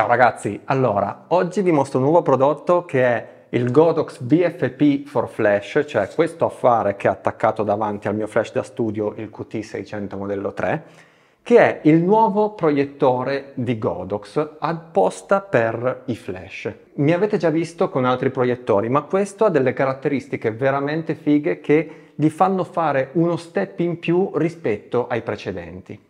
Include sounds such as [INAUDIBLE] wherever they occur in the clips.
Ciao ragazzi, allora oggi vi mostro un nuovo prodotto che è il Godox BFP for Flash, cioè questo affare che è attaccato davanti al mio flash da studio, il QT600 modello 3, che è il nuovo proiettore di Godox apposta per i flash. Mi avete già visto con altri proiettori, ma questo ha delle caratteristiche veramente fighe che gli fanno fare uno step in più rispetto ai precedenti.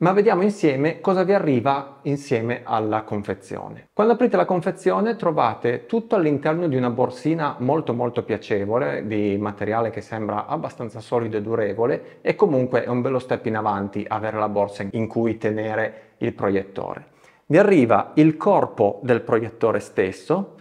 ma vediamo insieme cosa vi arriva insieme alla confezione. Quando aprite la confezione trovate tutto all'interno di una borsina molto molto piacevole, di materiale che sembra abbastanza solido e durevole e comunque è un bello step in avanti avere la borsa in cui tenere il proiettore. Vi arriva il corpo del proiettore stesso,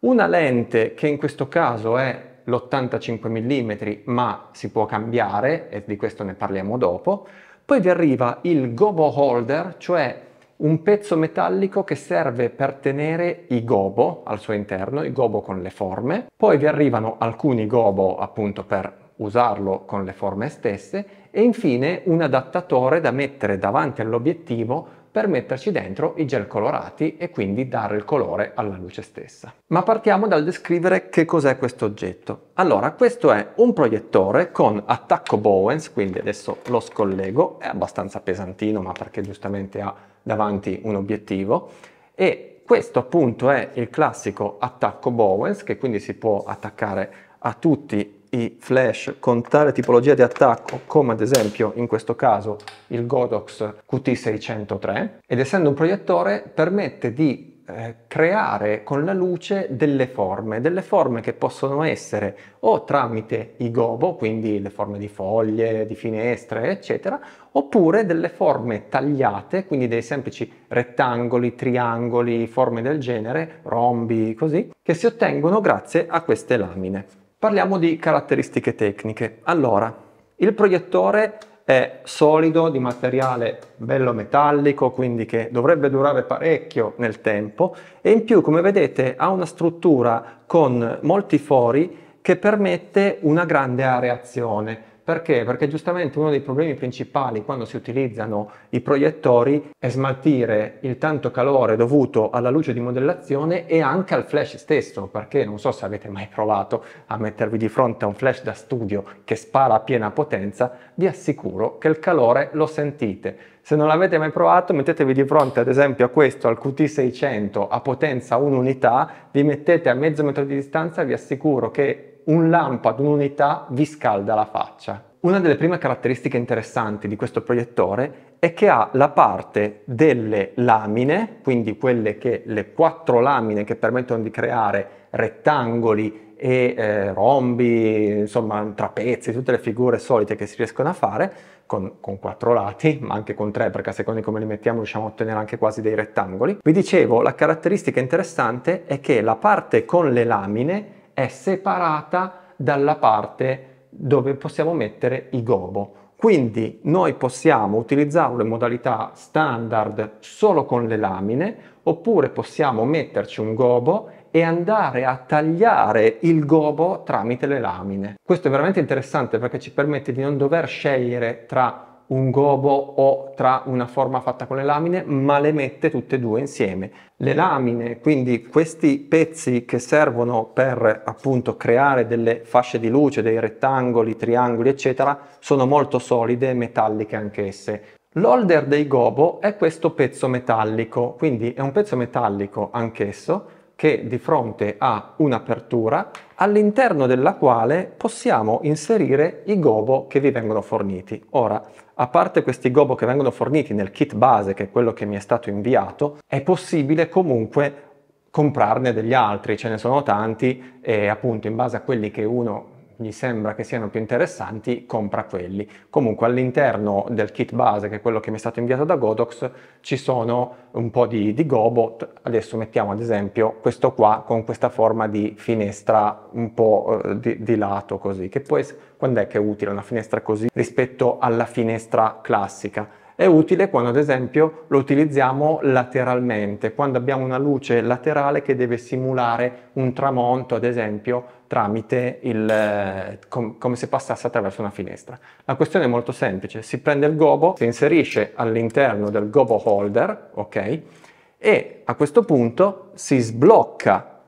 una lente che in questo caso è l'85 mm ma si può cambiare e di questo ne parliamo dopo, poi vi arriva il gobo holder, cioè un pezzo metallico che serve per tenere i gobo al suo interno, i gobo con le forme. Poi vi arrivano alcuni gobo appunto per usarlo con le forme stesse e infine un adattatore da mettere davanti all'obiettivo per metterci dentro i gel colorati e quindi dare il colore alla luce stessa. Ma partiamo dal descrivere che cos'è questo oggetto. Allora, questo è un proiettore con attacco Bowens, quindi adesso lo scollego, è abbastanza pesantino ma perché giustamente ha davanti un obiettivo e questo appunto è il classico attacco Bowens che quindi si può attaccare a tutti i flash con tale tipologia di attacco come ad esempio in questo caso il Godox QT603 ed essendo un proiettore permette di eh, creare con la luce delle forme, delle forme che possono essere o tramite i gobo, quindi le forme di foglie, di finestre, eccetera, oppure delle forme tagliate, quindi dei semplici rettangoli, triangoli, forme del genere, rombi, così, che si ottengono grazie a queste lamine. Parliamo di caratteristiche tecniche. Allora, il proiettore è solido, di materiale bello metallico, quindi che dovrebbe durare parecchio nel tempo e in più, come vedete, ha una struttura con molti fori che permette una grande areazione. Perché? Perché giustamente uno dei problemi principali quando si utilizzano i proiettori è smaltire il tanto calore dovuto alla luce di modellazione e anche al flash stesso, perché non so se avete mai provato a mettervi di fronte a un flash da studio che spara a piena potenza, vi assicuro che il calore lo sentite. Se non l'avete mai provato, mettetevi di fronte ad esempio a questo, al QT600 a potenza 1 unità, vi mettete a mezzo metro di distanza, vi assicuro che un lampo ad un'unità vi scalda la faccia. Una delle prime caratteristiche interessanti di questo proiettore è che ha la parte delle lamine, quindi quelle che le quattro lamine che permettono di creare rettangoli e eh, rombi, insomma trapezi, tutte le figure solite che si riescono a fare con, con, quattro lati, ma anche con tre perché a seconda di come li mettiamo riusciamo a ottenere anche quasi dei rettangoli. Vi dicevo, la caratteristica interessante è che la parte con le lamine è separata dalla parte dove possiamo mettere i gobo. Quindi noi possiamo utilizzarlo in modalità standard solo con le lamine oppure possiamo metterci un gobo e andare a tagliare il gobo tramite le lamine. Questo è veramente interessante perché ci permette di non dover scegliere tra un gobo o tra una forma fatta con le lamine, ma le mette tutte e due insieme. Le lamine, quindi questi pezzi che servono per appunto creare delle fasce di luce, dei rettangoli, triangoli, eccetera, sono molto solide e metalliche anch'esse. L'holder dei gobo è questo pezzo metallico, quindi è un pezzo metallico anch'esso che di fronte a un'apertura all'interno della quale possiamo inserire i gobo che vi vengono forniti. Ora, a parte questi gobo che vengono forniti nel kit base, che è quello che mi è stato inviato, è possibile comunque comprarne degli altri, ce ne sono tanti e appunto in base a quelli che uno gli sembra che siano più interessanti, compra quelli. Comunque all'interno del kit base, che è quello che mi è stato inviato da Godox, ci sono un po' di, di GoBot. Adesso mettiamo ad esempio questo qua con questa forma di finestra un po' eh, di, di lato così, che poi quando è che è utile una finestra così rispetto alla finestra classica? È utile quando ad esempio lo utilizziamo lateralmente, quando abbiamo una luce laterale che deve simulare un tramonto ad esempio tramite il, eh, com come se passasse attraverso una finestra. La questione è molto semplice, si prende il gobo, si inserisce all'interno del gobo holder, ok? E a questo punto si sblocca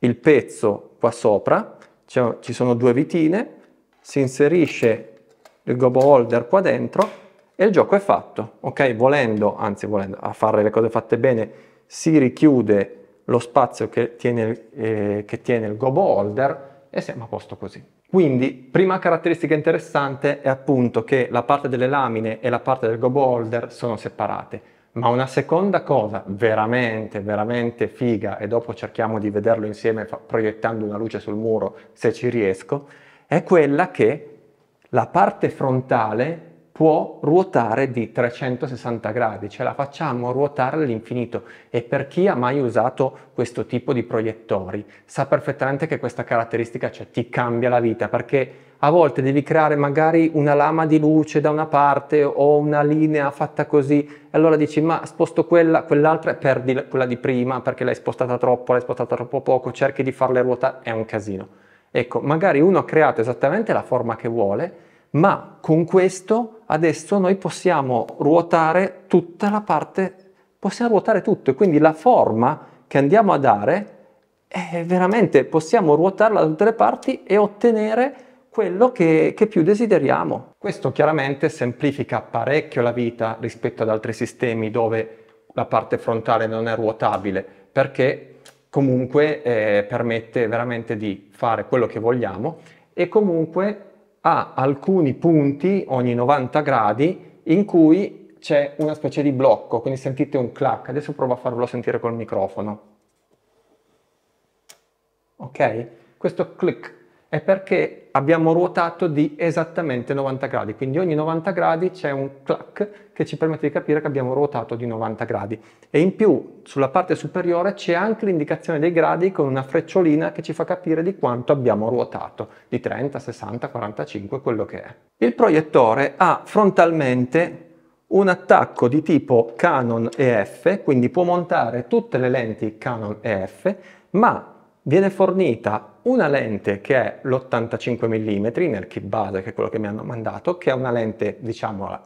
il pezzo qua sopra, cioè, ci sono due vitine, si inserisce il gobo holder qua dentro e il gioco è fatto, ok? Volendo, anzi volendo, a fare le cose fatte bene, si richiude lo spazio che tiene, eh, che tiene il go holder e siamo a posto così. Quindi, prima caratteristica interessante è appunto che la parte delle lamine e la parte del go holder sono separate. Ma una seconda cosa veramente, veramente figa, e dopo cerchiamo di vederlo insieme proiettando una luce sul muro se ci riesco, è quella che la parte frontale può ruotare di 360 gradi, ce la facciamo ruotare all'infinito e per chi ha mai usato questo tipo di proiettori sa perfettamente che questa caratteristica cioè, ti cambia la vita perché a volte devi creare magari una lama di luce da una parte o una linea fatta così e allora dici ma sposto quella, quell'altra e perdi quella di prima perché l'hai spostata troppo, l'hai spostata troppo poco, cerchi di farle ruotare, è un casino. Ecco, magari uno ha creato esattamente la forma che vuole, ma con questo adesso noi possiamo ruotare tutta la parte, possiamo ruotare tutto e quindi la forma che andiamo a dare è veramente, possiamo ruotarla da tutte le parti e ottenere quello che, che più desideriamo. Questo chiaramente semplifica parecchio la vita rispetto ad altri sistemi dove la parte frontale non è ruotabile perché comunque eh, permette veramente di fare quello che vogliamo e comunque ha alcuni punti ogni 90 gradi in cui c'è una specie di blocco, quindi sentite un clack. Adesso provo a farvelo sentire col microfono. Ok? Questo click è perché abbiamo ruotato di esattamente 90 gradi, quindi ogni 90 gradi c'è un clack che ci permette di capire che abbiamo ruotato di 90 gradi e in più sulla parte superiore c'è anche l'indicazione dei gradi con una frecciolina che ci fa capire di quanto abbiamo ruotato, di 30, 60, 45, quello che è. Il proiettore ha frontalmente un attacco di tipo Canon EF, quindi può montare tutte le lenti Canon EF, ma viene fornita una lente che è l'85 mm nel kit base, che è quello che mi hanno mandato, che è una lente, diciamo,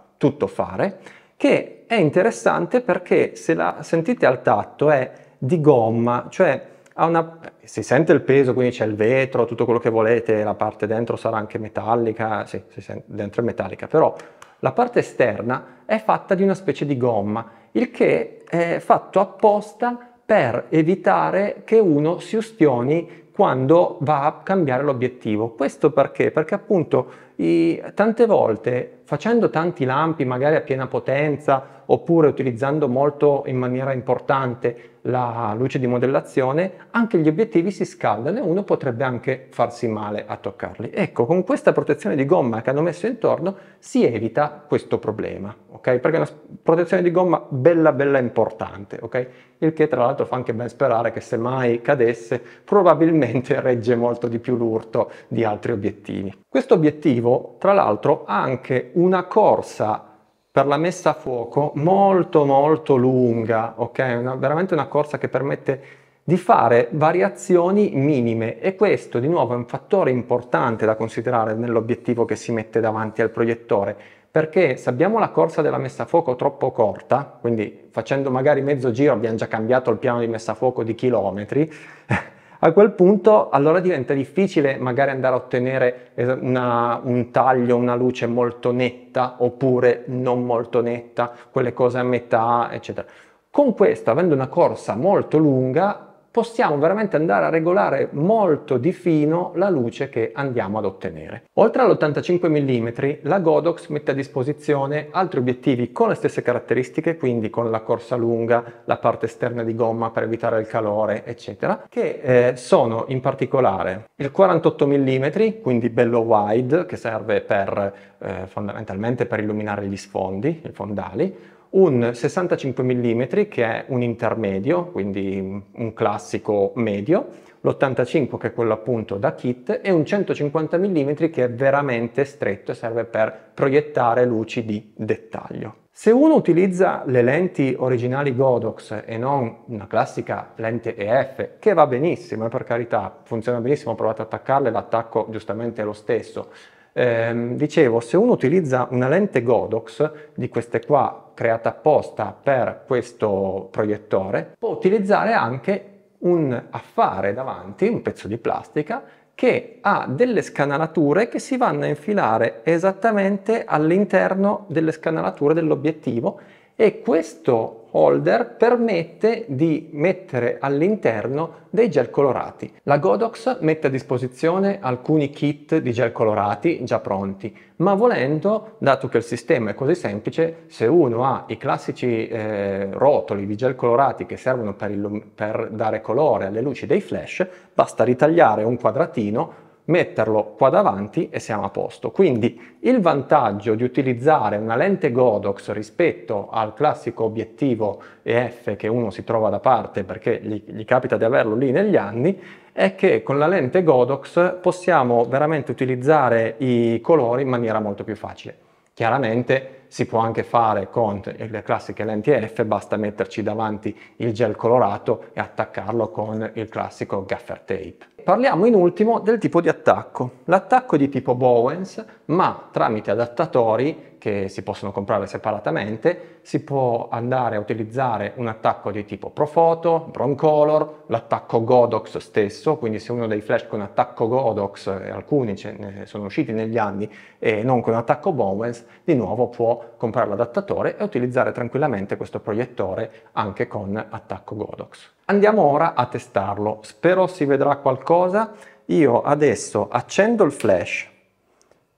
fare che è interessante perché se la sentite al tatto è di gomma, cioè una, si sente il peso, quindi c'è il vetro, tutto quello che volete, la parte dentro sarà anche metallica, sì, sente, dentro è metallica, però la parte esterna è fatta di una specie di gomma, il che è fatto apposta per evitare che uno si ustioni quando va a cambiare l'obiettivo. Questo perché? Perché appunto i, tante volte facendo tanti lampi magari a piena potenza oppure utilizzando molto in maniera importante la luce di modellazione, anche gli obiettivi si scaldano e uno potrebbe anche farsi male a toccarli. Ecco, con questa protezione di gomma che hanno messo intorno si evita questo problema, ok? Perché è una protezione di gomma bella bella importante, ok? Il che tra l'altro fa anche ben sperare che se mai cadesse probabilmente [LAUGHS] regge molto di più l'urto di altri obiettivi. Questo obiettivo tra l'altro ha anche un una corsa per la messa a fuoco molto molto lunga, ok? Una, veramente una corsa che permette di fare variazioni minime e questo di nuovo è un fattore importante da considerare nell'obiettivo che si mette davanti al proiettore perché se abbiamo la corsa della messa a fuoco troppo corta, quindi facendo magari mezzo giro abbiamo già cambiato il piano di messa a fuoco di chilometri, [LAUGHS] A quel punto allora diventa difficile magari andare a ottenere una, un taglio, una luce molto netta oppure non molto netta, quelle cose a metà, eccetera. Con questo, avendo una corsa molto lunga, possiamo veramente andare a regolare molto di fino la luce che andiamo ad ottenere. Oltre all'85 mm, la Godox mette a disposizione altri obiettivi con le stesse caratteristiche, quindi con la corsa lunga, la parte esterna di gomma per evitare il calore, eccetera, che eh, sono in particolare il 48 mm, quindi bello wide, che serve per, eh, fondamentalmente per illuminare gli sfondi, i fondali, un 65 mm che è un intermedio, quindi un classico medio, l'85 che è quello appunto da kit e un 150 mm che è veramente stretto e serve per proiettare luci di dettaglio. Se uno utilizza le lenti originali Godox e non una classica lente EF, che va benissimo, eh, per carità, funziona benissimo, ho provato ad attaccarle, l'attacco giustamente è lo stesso, ehm, dicevo, se uno utilizza una lente Godox, di queste qua creata apposta per questo proiettore, può utilizzare anche un affare davanti, un pezzo di plastica, che ha delle scanalature che si vanno a infilare esattamente all'interno delle scanalature dell'obiettivo e questo holder permette di mettere all'interno dei gel colorati. La Godox mette a disposizione alcuni kit di gel colorati già pronti, ma volendo, dato che il sistema è così semplice, se uno ha i classici eh, rotoli di gel colorati che servono per, per dare colore alle luci dei flash, basta ritagliare un quadratino metterlo qua davanti e siamo a posto. Quindi il vantaggio di utilizzare una lente Godox rispetto al classico obiettivo EF che uno si trova da parte perché gli, gli capita di averlo lì negli anni è che con la lente Godox possiamo veramente utilizzare i colori in maniera molto più facile. Chiaramente si può anche fare con le classiche lenti EF, basta metterci davanti il gel colorato e attaccarlo con il classico gaffer tape. Parliamo in ultimo del tipo di attacco. L'attacco è di tipo Bowens, ma tramite adattatori che si possono comprare separatamente si può andare a utilizzare un attacco di tipo Profoto, Broncolor, l'attacco Godox stesso, quindi se uno dei flash con attacco Godox, alcuni ce ne sono usciti negli anni e non con attacco Bowens, di nuovo può comprare l'adattatore e utilizzare tranquillamente questo proiettore anche con attacco Godox. Andiamo ora a testarlo, spero si vedrà qualcosa. Io adesso accendo il flash,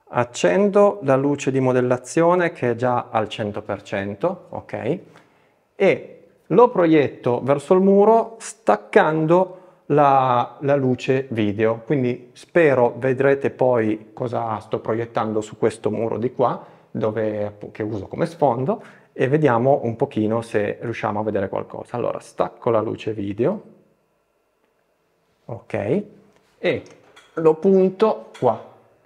accendo la luce di modellazione che è già al 100%, ok? E lo proietto verso il muro staccando la, la luce video, quindi spero vedrete poi cosa sto proiettando su questo muro di qua, dove, che uso come sfondo, e vediamo un pochino se riusciamo a vedere qualcosa. Allora, stacco la luce video, ok, e lo punto qua,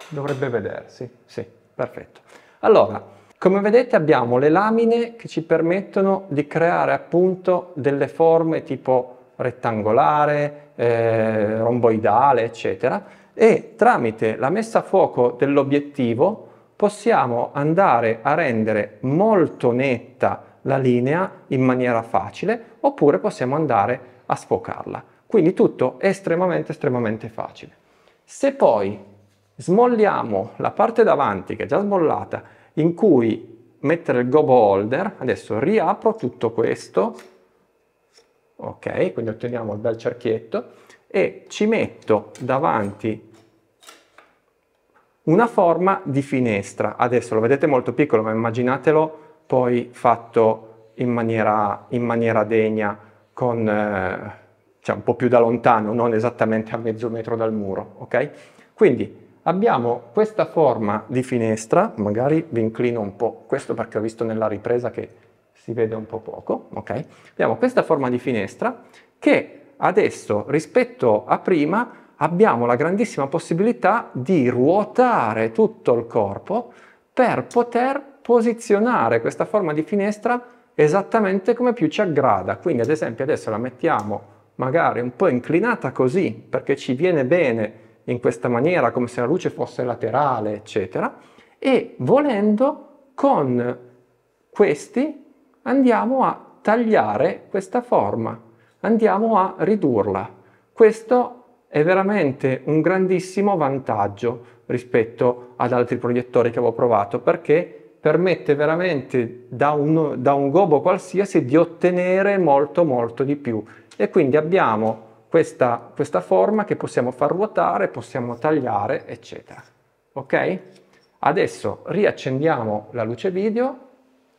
dovrebbe vedersi, sì, perfetto. Allora, come vedete abbiamo le lamine che ci permettono di creare appunto delle forme tipo rettangolare, eh, romboidale, eccetera, e tramite la messa a fuoco dell'obiettivo possiamo andare a rendere molto netta la linea in maniera facile oppure possiamo andare a sfocarla. Quindi tutto è estremamente estremamente facile. Se poi smolliamo la parte davanti che è già smollata in cui mettere il gobo holder, adesso riapro tutto questo, ok, quindi otteniamo il bel cerchietto e ci metto davanti una forma di finestra. Adesso lo vedete molto piccolo, ma immaginatelo poi fatto in maniera, in maniera degna, con, eh, cioè un po' più da lontano, non esattamente a mezzo metro dal muro. Okay? Quindi abbiamo questa forma di finestra, magari vi inclino un po' questo perché ho visto nella ripresa che si vede un po' poco, okay? Abbiamo questa forma di finestra che adesso rispetto a prima abbiamo la grandissima possibilità di ruotare tutto il corpo per poter posizionare questa forma di finestra esattamente come più ci aggrada. Quindi ad esempio adesso la mettiamo magari un po' inclinata così perché ci viene bene in questa maniera come se la luce fosse laterale eccetera e volendo con questi andiamo a tagliare questa forma, andiamo a ridurla. Questo è veramente un grandissimo vantaggio rispetto ad altri proiettori che avevo provato perché permette veramente da un, da un gobo qualsiasi di ottenere molto molto di più e quindi abbiamo questa, questa forma che possiamo far ruotare, possiamo tagliare eccetera ok? Adesso riaccendiamo la luce video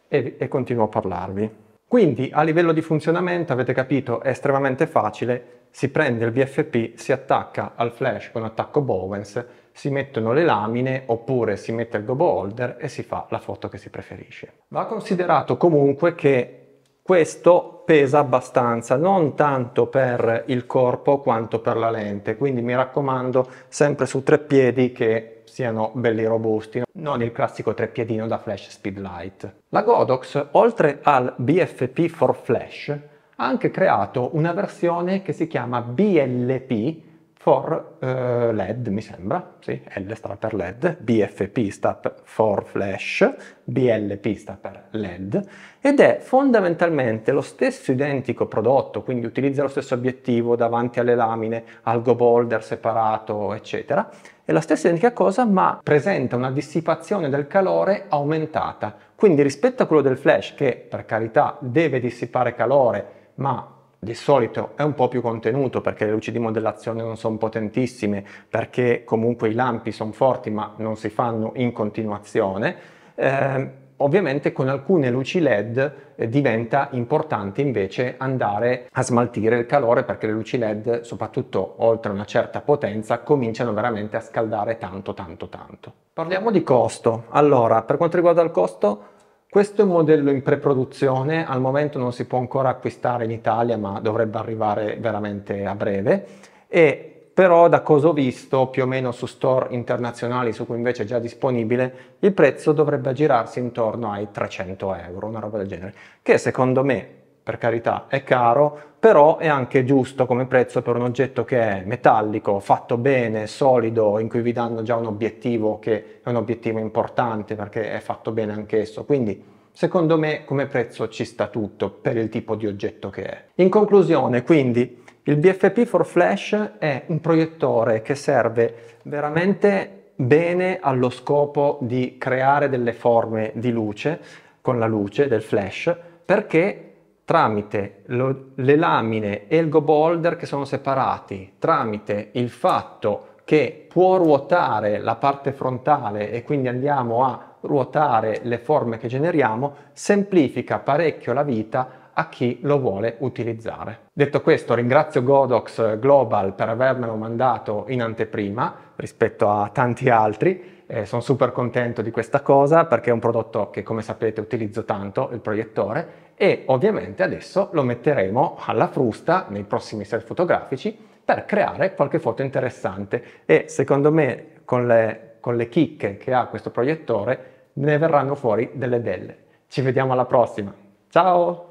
e, e continuo a parlarvi quindi a livello di funzionamento avete capito è estremamente facile si prende il VFP, si attacca al flash con attacco Bowens, si mettono le lamine oppure si mette il gobo holder e si fa la foto che si preferisce. Va considerato comunque che questo pesa abbastanza, non tanto per il corpo quanto per la lente, quindi mi raccomando sempre su tre piedi che siano belli robusti, non il classico treppiedino da flash speedlight. La Godox, oltre al BFP for flash, ha anche creato una versione che si chiama BLP for eh, LED, mi sembra, sì, L sta per LED, BFP sta for flash, BLP sta per LED, ed è fondamentalmente lo stesso identico prodotto, quindi utilizza lo stesso obiettivo davanti alle lamine, algo boulder separato, eccetera, è la stessa identica cosa ma presenta una dissipazione del calore aumentata, quindi rispetto a quello del flash che per carità deve dissipare calore ma di solito è un po' più contenuto perché le luci di modellazione non sono potentissime, perché comunque i lampi sono forti ma non si fanno in continuazione. Eh, ovviamente con alcune luci LED eh, diventa importante invece andare a smaltire il calore perché le luci LED, soprattutto oltre una certa potenza, cominciano veramente a scaldare tanto tanto tanto. Parliamo di costo. Allora, per quanto riguarda il costo, questo è un modello in pre-produzione, al momento non si può ancora acquistare in Italia, ma dovrebbe arrivare veramente a breve. E però da cosa ho visto più o meno su store internazionali su cui invece è già disponibile il prezzo dovrebbe aggirarsi intorno ai 300 euro una roba del genere che secondo me per carità, è caro, però è anche giusto come prezzo per un oggetto che è metallico, fatto bene, solido, in cui vi danno già un obiettivo che è un obiettivo importante perché è fatto bene anch'esso. Quindi secondo me come prezzo ci sta tutto per il tipo di oggetto che è. In conclusione, quindi, il BFP for Flash è un proiettore che serve veramente bene allo scopo di creare delle forme di luce con la luce del flash perché tramite lo, le lamine e il go boulder che sono separati, tramite il fatto che può ruotare la parte frontale e quindi andiamo a ruotare le forme che generiamo, semplifica parecchio la vita a chi lo vuole utilizzare. Detto questo, ringrazio Godox Global per avermelo mandato in anteprima rispetto a tanti altri. Eh, sono super contento di questa cosa perché è un prodotto che, come sapete, utilizzo tanto, il proiettore, e ovviamente adesso lo metteremo alla frusta nei prossimi set fotografici per creare qualche foto interessante e secondo me con le, con le chicche che ha questo proiettore ne verranno fuori delle belle. Ci vediamo alla prossima, ciao!